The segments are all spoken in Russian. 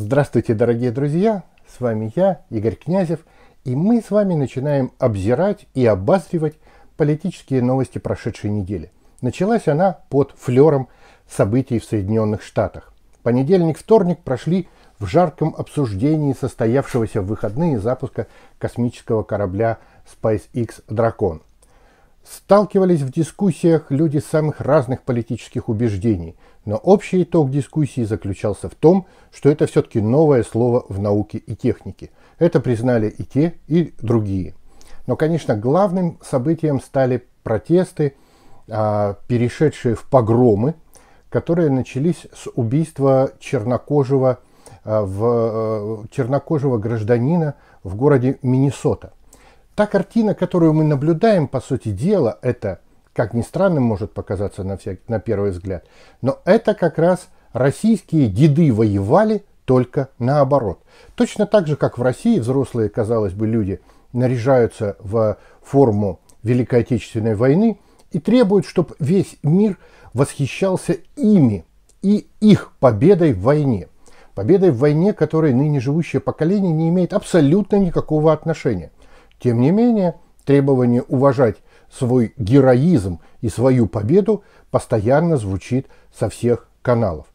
Здравствуйте, дорогие друзья! С вами я, Игорь Князев, и мы с вами начинаем обзирать и обозривать политические новости прошедшей недели. Началась она под флером событий в Соединенных Штатах. Понедельник-вторник прошли в жарком обсуждении состоявшегося в выходные запуска космического корабля SpaceX Dragon. Сталкивались в дискуссиях люди самых разных политических убеждений, но общий итог дискуссии заключался в том, что это все-таки новое слово в науке и технике. Это признали и те, и другие. Но, конечно, главным событием стали протесты, а, перешедшие в погромы, которые начались с убийства чернокожего, а, в, э, чернокожего гражданина в городе Миннесота. Та картина, которую мы наблюдаем, по сути дела, это, как ни странно, может показаться на, всякий, на первый взгляд, но это как раз российские деды воевали только наоборот. Точно так же, как в России взрослые, казалось бы, люди наряжаются в форму Великой Отечественной войны и требуют, чтобы весь мир восхищался ими и их победой в войне. Победой в войне, которой ныне живущее поколение не имеет абсолютно никакого отношения. Тем не менее, требование уважать свой героизм и свою победу постоянно звучит со всех каналов.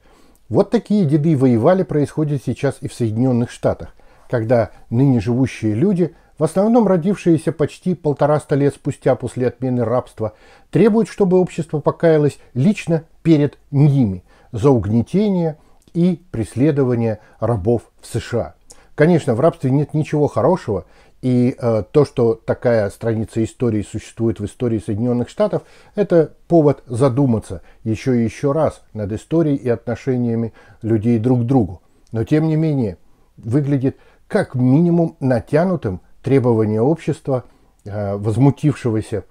Вот такие деды воевали происходят сейчас и в Соединенных Штатах, когда ныне живущие люди, в основном родившиеся почти полтораста лет спустя после отмены рабства, требуют, чтобы общество покаялось лично перед ними за угнетение и преследование рабов в США. Конечно, в рабстве нет ничего хорошего, и э, то, что такая страница истории существует в истории Соединенных Штатов, это повод задуматься еще и еще раз над историей и отношениями людей друг к другу. Но тем не менее, выглядит как минимум натянутым требование общества, э, возмутившегося,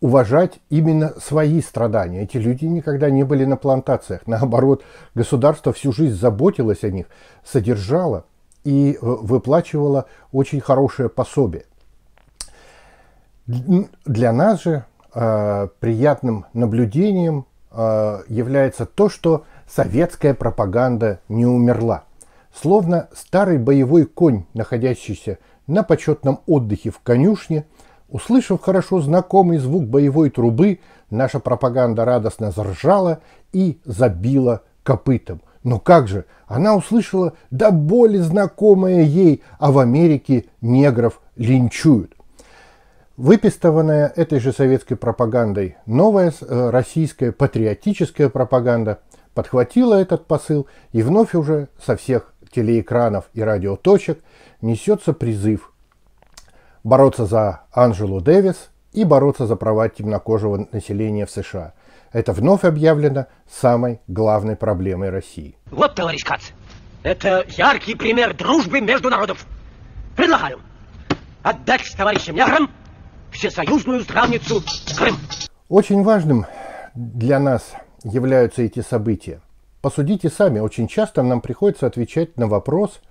уважать именно свои страдания. Эти люди никогда не были на плантациях. Наоборот, государство всю жизнь заботилось о них, содержало, и э, выплачивала очень хорошее пособие. Для нас же э, приятным наблюдением э, является то, что советская пропаганда не умерла. Словно старый боевой конь, находящийся на почетном отдыхе в конюшне, услышав хорошо знакомый звук боевой трубы, наша пропаганда радостно заржала и забила копытом – но как же, она услышала до да боли знакомое ей, а в Америке негров линчуют. Выпистованная этой же советской пропагандой новая э, российская патриотическая пропаганда подхватила этот посыл, и вновь уже со всех телеэкранов и радиоточек несется призыв бороться за Анжелу Дэвис и бороться за права темнокожего населения в США – это вновь объявлено самой главной проблемой России. Вот, товарищ Кац, это яркий пример дружбы между народов. Предлагаю отдать с товарищам неграм всесоюзную здравницу Крым. Очень важным для нас являются эти события. Посудите сами, очень часто нам приходится отвечать на вопрос,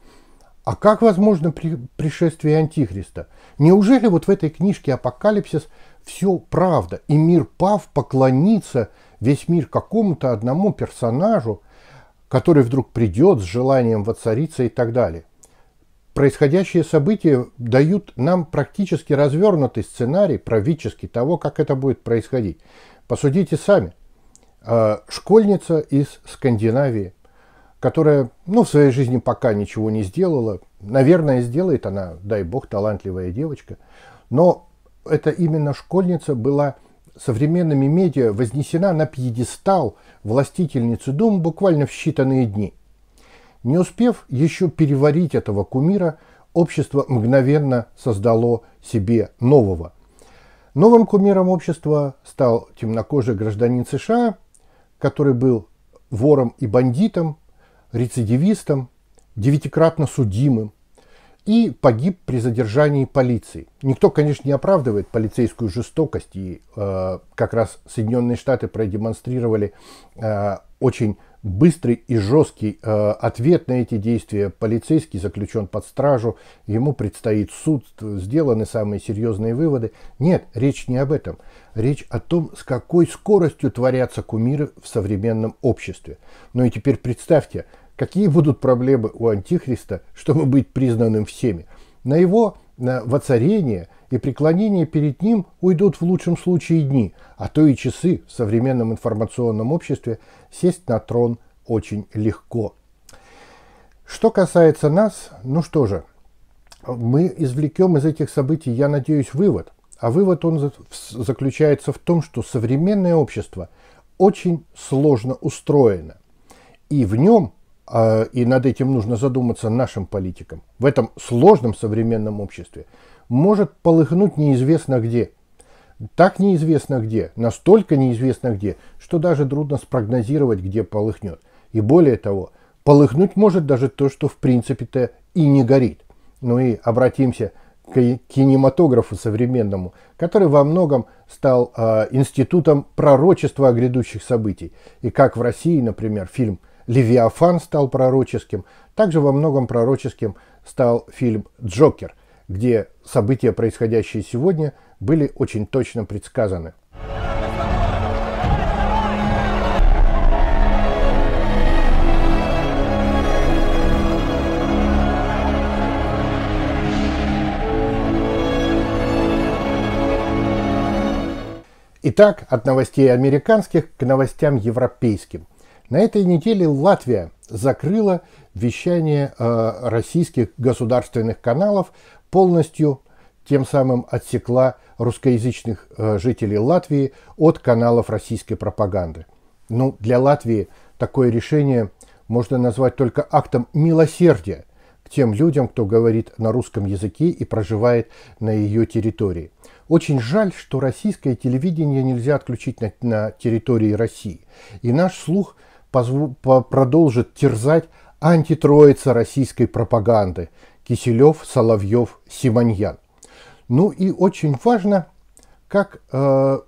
а как возможно при, пришествие Антихриста? Неужели вот в этой книжке «Апокалипсис» все правда. И мир пав поклониться весь мир какому-то одному персонажу, который вдруг придет с желанием воцариться и так далее. Происходящие события дают нам практически развернутый сценарий, правительский, того, как это будет происходить. Посудите сами. А, школьница из Скандинавии, которая ну, в своей жизни пока ничего не сделала, наверное, сделает она, дай бог, талантливая девочка, но это именно школьница была современными медиа вознесена на пьедестал властительницы Дум буквально в считанные дни. Не успев еще переварить этого кумира, общество мгновенно создало себе нового. Новым кумиром общества стал темнокожий гражданин США, который был вором и бандитом, рецидивистом, девятикратно судимым, и погиб при задержании полиции. Никто, конечно, не оправдывает полицейскую жестокость, и э, как раз Соединенные Штаты продемонстрировали э, очень быстрый и жесткий э, ответ на эти действия. Полицейский заключен под стражу, ему предстоит суд, сделаны самые серьезные выводы. Нет, речь не об этом. Речь о том, с какой скоростью творятся кумиры в современном обществе. Ну и теперь представьте, Какие будут проблемы у Антихриста, чтобы быть признанным всеми? На его воцарение и преклонение перед ним уйдут в лучшем случае дни, а то и часы в современном информационном обществе сесть на трон очень легко. Что касается нас, ну что же, мы извлекем из этих событий, я надеюсь, вывод. А вывод он заключается в том, что современное общество очень сложно устроено. И в нем а, и над этим нужно задуматься нашим политикам, в этом сложном современном обществе, может полыхнуть неизвестно где. Так неизвестно где, настолько неизвестно где, что даже трудно спрогнозировать, где полыхнет. И более того, полыхнуть может даже то, что в принципе-то и не горит. Ну и обратимся к кинематографу современному, который во многом стал э, институтом пророчества о грядущих событий. И как в России, например, фильм – Левиафан стал пророческим. Также во многом пророческим стал фильм «Джокер», где события, происходящие сегодня, были очень точно предсказаны. Итак, от новостей американских к новостям европейским – на этой неделе Латвия закрыла вещание э, российских государственных каналов полностью, тем самым отсекла русскоязычных э, жителей Латвии от каналов российской пропаганды. Ну, для Латвии такое решение можно назвать только актом милосердия к тем людям, кто говорит на русском языке и проживает на ее территории. Очень жаль, что российское телевидение нельзя отключить на, на территории России. И наш слух продолжит терзать антитроица российской пропаганды Киселев, Соловьев, Симоньян. Ну и очень важно, как э,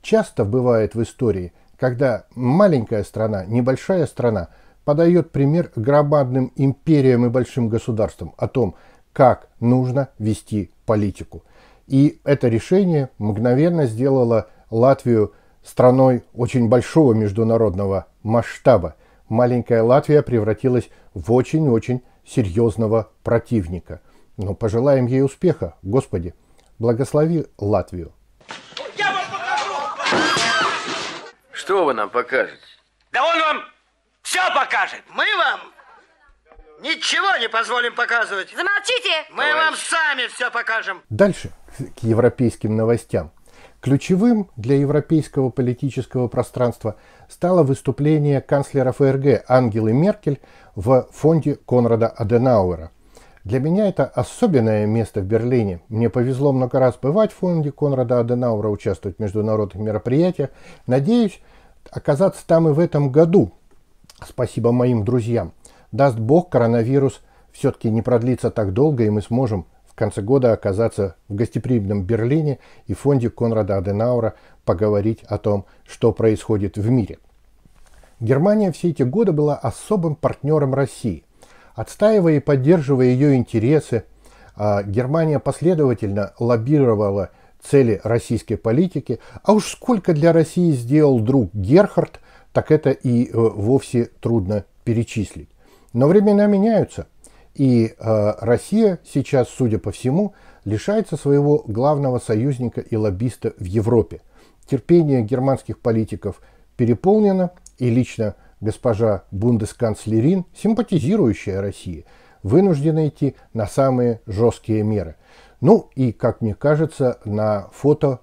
часто бывает в истории, когда маленькая страна, небольшая страна подает пример громадным империям и большим государствам о том, как нужно вести политику. И это решение мгновенно сделало Латвию Страной очень большого международного масштаба маленькая Латвия превратилась в очень-очень серьезного противника. Но ну, пожелаем ей успеха, Господи. Благослови Латвию. Я вам покажу! Что вы нам покажете? Да он вам все покажет. Мы вам ничего не позволим показывать. Замолчите! Мы Товарищ. вам сами все покажем. Дальше к европейским новостям. Ключевым для европейского политического пространства стало выступление канцлера ФРГ Ангелы Меркель в фонде Конрада Аденауэра. Для меня это особенное место в Берлине. Мне повезло много раз бывать в фонде Конрада Аденаура, участвовать в международных мероприятиях. Надеюсь оказаться там и в этом году. Спасибо моим друзьям. Даст Бог, коронавирус все-таки не продлится так долго, и мы сможем конце года оказаться в гостеприимном Берлине и фонде Конрада Аденаура поговорить о том, что происходит в мире. Германия все эти годы была особым партнером России. Отстаивая и поддерживая ее интересы, а, Германия последовательно лоббировала цели российской политики, а уж сколько для России сделал друг Герхард, так это и э, вовсе трудно перечислить. Но времена меняются – и э, Россия сейчас, судя по всему, лишается своего главного союзника и лоббиста в Европе. Терпение германских политиков переполнено, и лично госпожа бундесканцлерин, симпатизирующая России, вынуждена идти на самые жесткие меры. Ну и, как мне кажется, на фото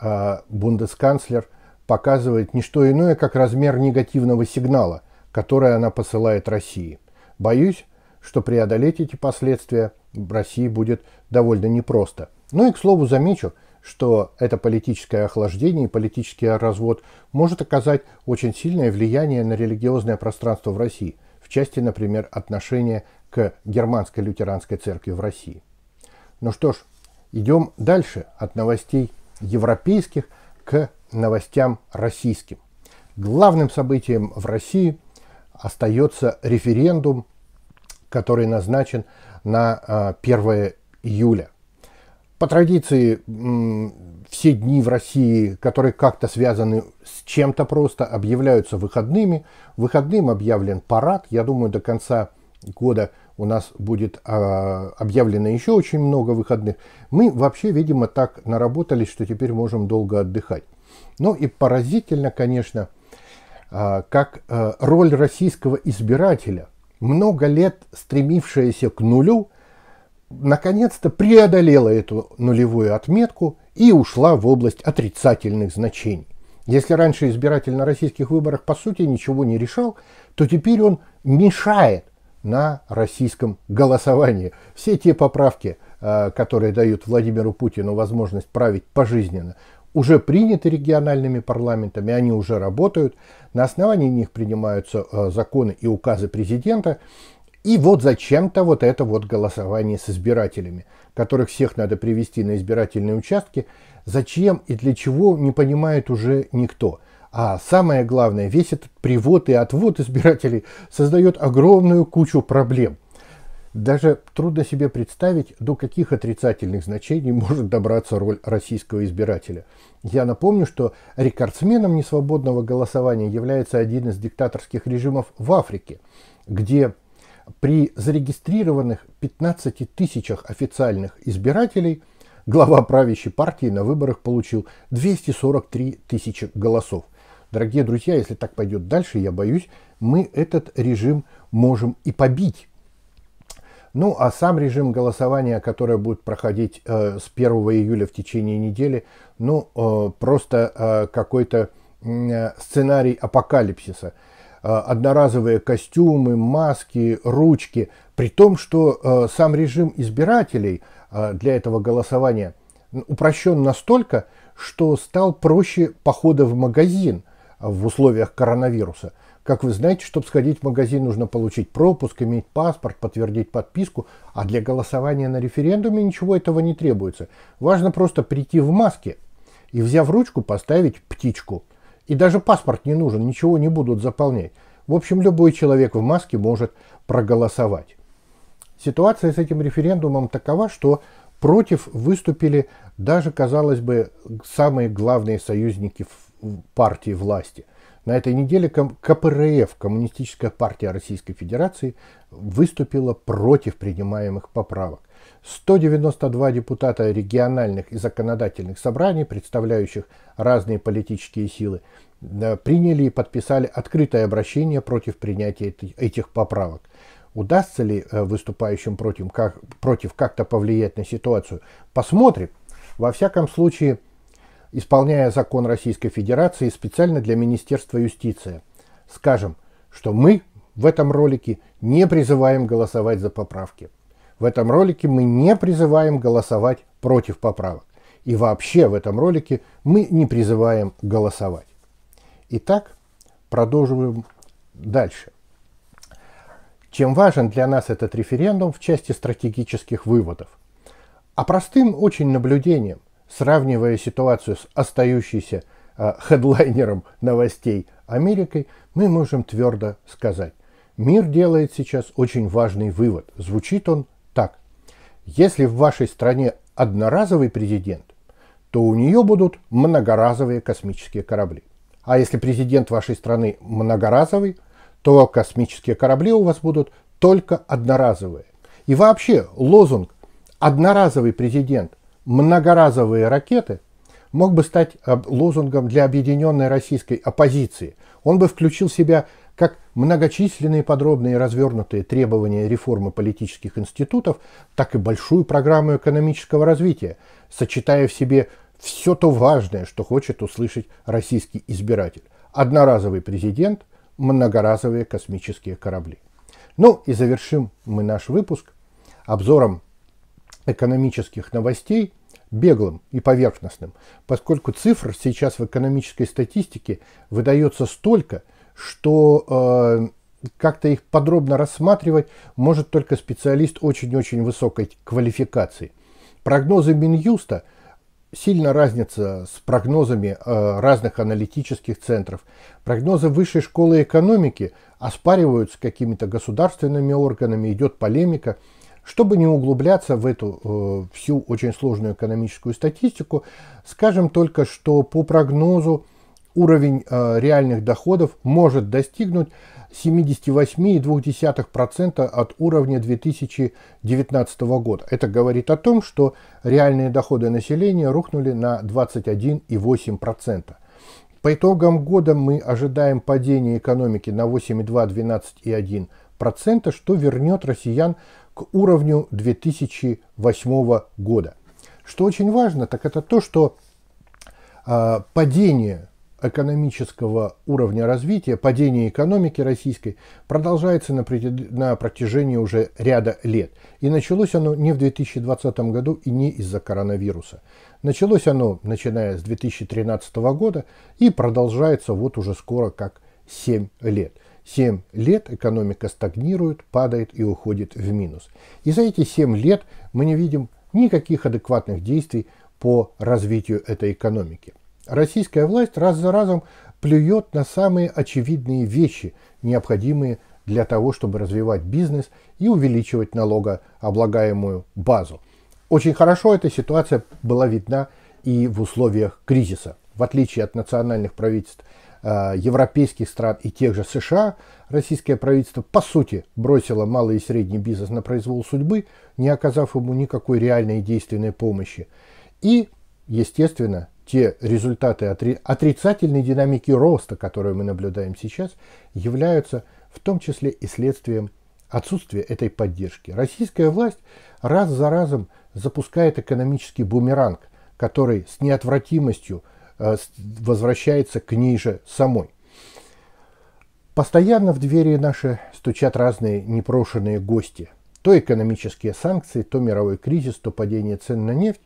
э, бундесканцлер показывает не что иное, как размер негативного сигнала, который она посылает России. Боюсь, что преодолеть эти последствия в России будет довольно непросто. Ну и, к слову, замечу, что это политическое охлаждение и политический развод может оказать очень сильное влияние на религиозное пространство в России, в части, например, отношения к германской лютеранской церкви в России. Ну что ж, идем дальше от новостей европейских к новостям российским. Главным событием в России остается референдум который назначен на 1 а, июля. По традиции, все дни в России, которые как-то связаны с чем-то просто, объявляются выходными. Выходным объявлен парад. Я думаю, до конца года у нас будет а, объявлено еще очень много выходных. Мы вообще, видимо, так наработались, что теперь можем долго отдыхать. Ну и поразительно, конечно, а, как роль российского избирателя – много лет стремившаяся к нулю, наконец-то преодолела эту нулевую отметку и ушла в область отрицательных значений. Если раньше избиратель на российских выборах по сути ничего не решал, то теперь он мешает на российском голосовании. Все те поправки, э, которые дают Владимиру Путину возможность править пожизненно, уже приняты региональными парламентами, они уже работают, на основании них принимаются э, законы и указы президента, и вот зачем-то вот это вот голосование с избирателями, которых всех надо привести на избирательные участки, зачем и для чего не понимает уже никто. А самое главное, весь этот привод и отвод избирателей создает огромную кучу проблем. Даже трудно себе представить, до каких отрицательных значений может добраться роль российского избирателя. Я напомню, что рекордсменом несвободного голосования является один из диктаторских режимов в Африке, где при зарегистрированных 15 тысячах официальных избирателей глава правящей партии на выборах получил 243 тысячи голосов. Дорогие друзья, если так пойдет дальше, я боюсь, мы этот режим можем и побить. Ну а сам режим голосования, который будет проходить э, с 1 июля в течение недели, ну э, просто э, какой-то э, сценарий апокалипсиса. Э, одноразовые костюмы, маски, ручки. При том, что э, сам режим избирателей э, для этого голосования упрощен настолько, что стал проще похода в магазин в условиях коронавируса – как вы знаете, чтобы сходить в магазин, нужно получить пропуск, иметь паспорт, подтвердить подписку, а для голосования на референдуме ничего этого не требуется. Важно просто прийти в маске и, взяв ручку, поставить птичку. И даже паспорт не нужен, ничего не будут заполнять. В общем, любой человек в маске может проголосовать. Ситуация с этим референдумом такова, что против выступили даже, казалось бы, самые главные союзники партии власти – на этой неделе КПРФ, Коммунистическая партия Российской Федерации, выступила против принимаемых поправок. 192 депутата региональных и законодательных собраний, представляющих разные политические силы, приняли и подписали открытое обращение против принятия этих поправок. Удастся ли э, выступающим против как-то повлиять на ситуацию? Посмотрим. Во всяком случае, исполняя закон Российской Федерации специально для Министерства юстиции. Скажем, что мы в этом ролике не призываем голосовать за поправки. В этом ролике мы не призываем голосовать против поправок. И вообще в этом ролике мы не призываем голосовать. Итак, продолжим дальше. Чем важен для нас этот референдум в части стратегических выводов? А простым очень наблюдением сравнивая ситуацию с остающейся э, хедлайнером новостей Америкой, мы можем твердо сказать, мир делает сейчас очень важный вывод. Звучит он так. Если в вашей стране одноразовый президент, то у нее будут многоразовые космические корабли. А если президент вашей страны многоразовый, то космические корабли у вас будут только одноразовые. И вообще лозунг «одноразовый президент многоразовые ракеты мог бы стать э, лозунгом для объединенной российской оппозиции. Он бы включил в себя как многочисленные подробные развернутые требования реформы политических институтов, так и большую программу экономического развития, сочетая в себе все то важное, что хочет услышать российский избиратель. Одноразовый президент, многоразовые космические корабли. Ну и завершим мы наш выпуск обзором экономических новостей – беглым и поверхностным, поскольку цифр сейчас в экономической статистике выдается столько, что э, как-то их подробно рассматривать может только специалист очень-очень высокой квалификации. Прогнозы Минюста сильно разнятся с прогнозами э, разных аналитических центров. Прогнозы Высшей школы экономики оспариваются какими-то государственными органами, идет полемика – чтобы не углубляться в эту э, всю очень сложную экономическую статистику, скажем только, что по прогнозу уровень э, реальных доходов может достигнуть 78,2% от уровня 2019 года. Это говорит о том, что реальные доходы населения рухнули на 21,8%. По итогам года мы ожидаем падения экономики на 8,2, 12,1%, что вернет россиян к уровню 2008 года. Что очень важно, так это то, что а, падение экономического уровня развития, падение экономики российской продолжается на, на протяжении уже ряда лет. И началось оно не в 2020 году и не из-за коронавируса. Началось оно, начиная с 2013 года, и продолжается вот уже скоро как 7 лет. 7 лет экономика стагнирует, падает и уходит в минус. И за эти 7 лет мы не видим никаких адекватных действий по развитию этой экономики. Российская власть раз за разом плюет на самые очевидные вещи, необходимые для того, чтобы развивать бизнес и увеличивать налогооблагаемую базу. Очень хорошо эта ситуация была видна и в условиях кризиса. В отличие от национальных правительств Э, европейских стран и тех же США, российское правительство по сути бросило малый и средний бизнес на произвол судьбы, не оказав ему никакой реальной действенной помощи. И, естественно, те результаты отри- отрицательной динамики роста, которую мы наблюдаем сейчас, являются в том числе и следствием отсутствия этой поддержки. Российская власть раз за разом запускает экономический бумеранг, который с неотвратимостью Э, возвращается к ней же самой. Постоянно в двери наши стучат разные непрошенные гости. То экономические санкции, то мировой кризис, то падение цен на нефть.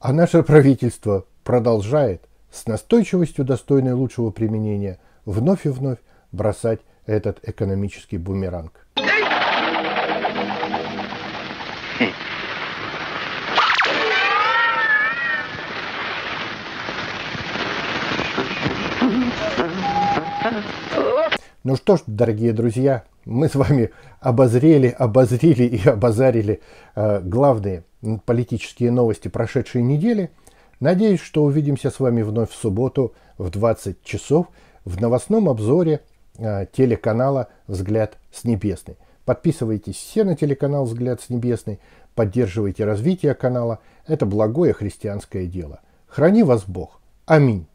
А наше правительство продолжает с настойчивостью, достойной лучшего применения, вновь и вновь бросать этот экономический бумеранг. Хм. Ну что ж, дорогие друзья, мы с вами обозрели, обозрели и обозарили э, главные политические новости прошедшей недели. Надеюсь, что увидимся с вами вновь в субботу в 20 часов в новостном обзоре э, телеканала «Взгляд с небесной». Подписывайтесь все на телеканал «Взгляд с небесной», поддерживайте развитие канала. Это благое христианское дело. Храни вас Бог. Аминь.